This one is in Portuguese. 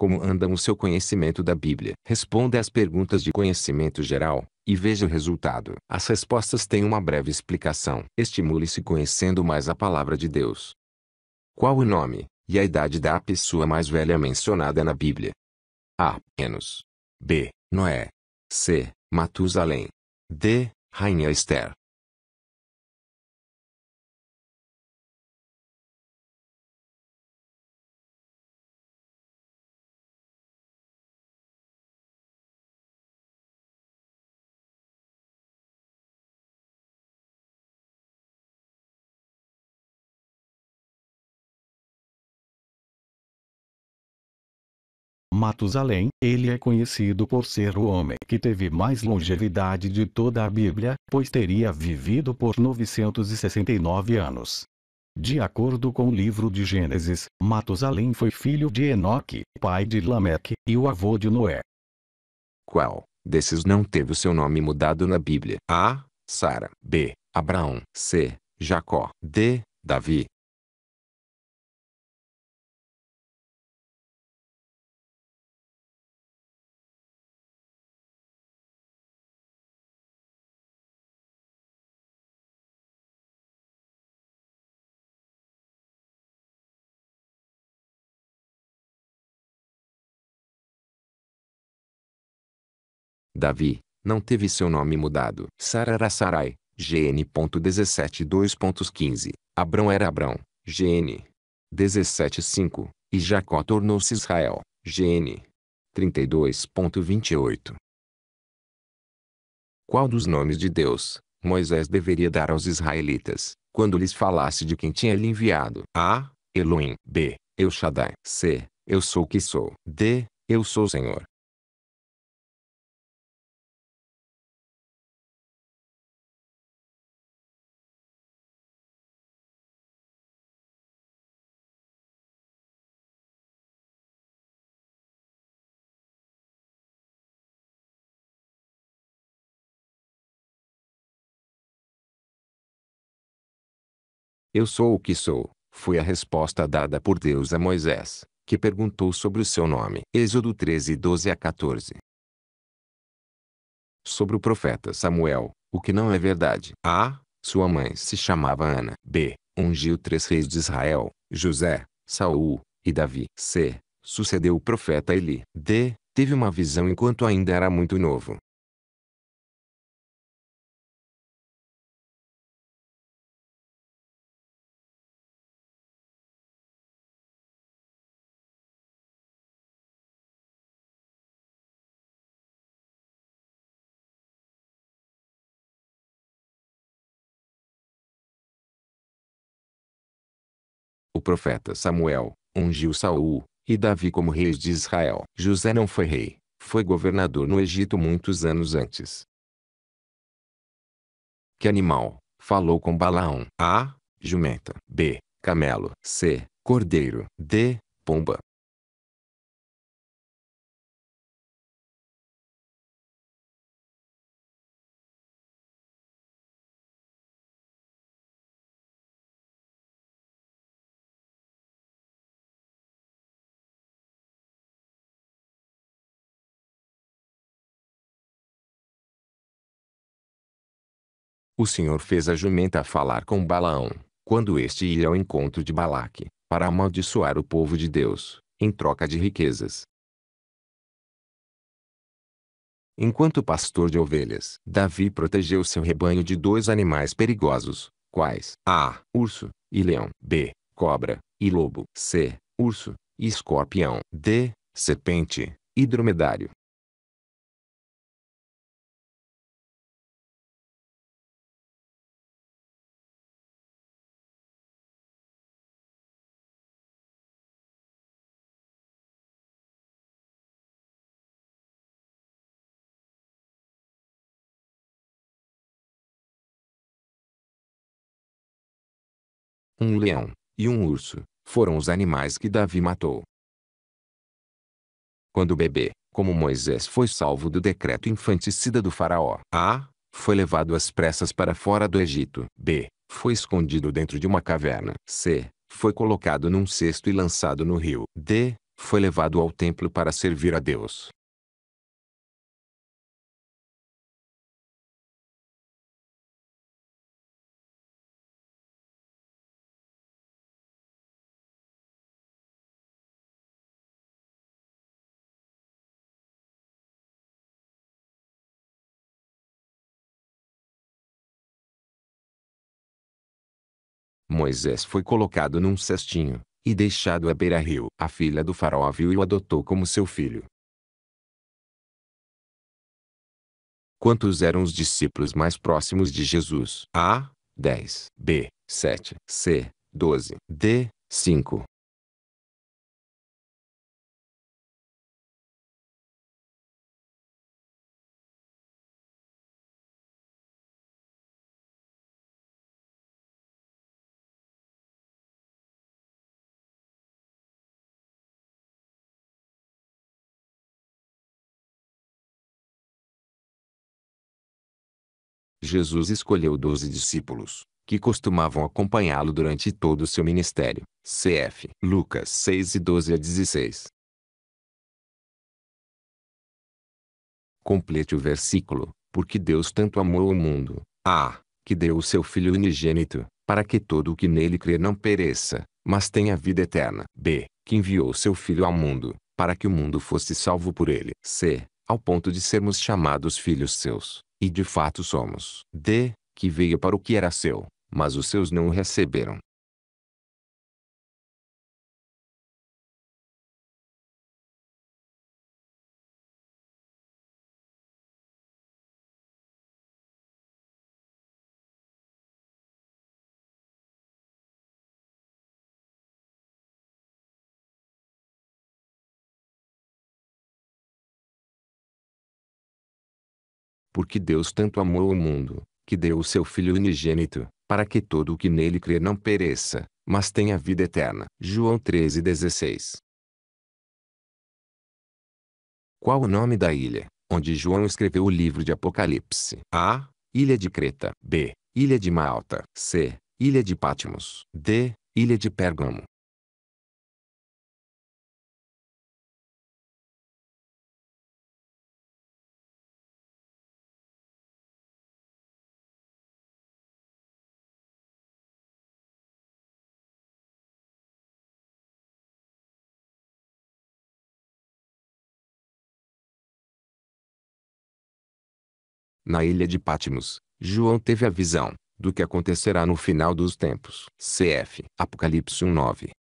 Como anda o seu conhecimento da Bíblia? Responda às perguntas de conhecimento geral, e veja o resultado. As respostas têm uma breve explicação. Estimule-se conhecendo mais a palavra de Deus. Qual o nome e a idade da pessoa mais velha mencionada na Bíblia? A. Enos. B. Noé. C. Matusalém. D. Rainha Esther. Matusalém, ele é conhecido por ser o homem que teve mais longevidade de toda a Bíblia, pois teria vivido por 969 anos. De acordo com o livro de Gênesis, Matusalém foi filho de Enoque, pai de Lameque, e o avô de Noé. Qual desses não teve o seu nome mudado na Bíblia? A. Sara. B. Abraão. C. Jacó. D. Davi. Davi, não teve seu nome mudado. Sara Sarai, GN. 17.2.15. Abrão era Abrão, GN. 17.5. E Jacó tornou-se Israel, GN. 32.28. Qual dos nomes de Deus, Moisés deveria dar aos israelitas, quando lhes falasse de quem tinha lhe enviado? A. Elohim. B. Eu Shaddai. C. Eu sou o que sou. D. Eu sou o Senhor. Eu sou o que sou, foi a resposta dada por Deus a Moisés, que perguntou sobre o seu nome. Êxodo 13, 12 a 14. Sobre o profeta Samuel, o que não é verdade. A. Sua mãe se chamava Ana. B. Ungiu três reis de Israel, José, Saul e Davi. C. Sucedeu o profeta Eli. D. Teve uma visão enquanto ainda era muito novo. O profeta Samuel ungiu Saul e Davi como reis de Israel. José não foi rei, foi governador no Egito muitos anos antes. Que animal? Falou com Balaão. A. Jumenta. B. Camelo. C. Cordeiro. D. Pomba. O Senhor fez a jumenta falar com Balaão, quando este ia ao encontro de Balaque, para amaldiçoar o povo de Deus, em troca de riquezas. Enquanto pastor de ovelhas, Davi protegeu seu rebanho de dois animais perigosos, quais a. urso e leão, b. cobra e lobo, c. urso e escorpião, d. serpente e dromedário. um leão, e um urso, foram os animais que Davi matou. Quando o bebê, como Moisés foi salvo do decreto infanticida do faraó, a. Foi levado às pressas para fora do Egito. b. Foi escondido dentro de uma caverna. c. Foi colocado num cesto e lançado no rio. d. Foi levado ao templo para servir a Deus. Moisés foi colocado num cestinho, e deixado à beira-rio. A filha do faraó viu e o adotou como seu filho. Quantos eram os discípulos mais próximos de Jesus? A. 10. B. 7. C. 12. D. 5. Jesus escolheu doze discípulos, que costumavam acompanhá-lo durante todo o seu ministério. Cf. Lucas 6 e 12 a 16. Complete o versículo, porque Deus tanto amou o mundo, ah, que deu o seu Filho unigênito, para que todo o que nele crê não pereça, mas tenha vida eterna. B. Que enviou seu Filho ao mundo, para que o mundo fosse salvo por ele. C ao ponto de sermos chamados filhos seus, e de fato somos. D, que veio para o que era seu, mas os seus não o receberam. Porque Deus tanto amou o mundo, que deu o seu Filho unigênito, para que todo o que nele crer não pereça, mas tenha vida eterna. João 13,16 Qual o nome da ilha, onde João escreveu o livro de Apocalipse? A. Ilha de Creta. B. Ilha de Malta. C. Ilha de Patmos. D. Ilha de Pérgamo. na ilha de Patmos, João teve a visão do que acontecerá no final dos tempos. Cf. Apocalipse 1:9.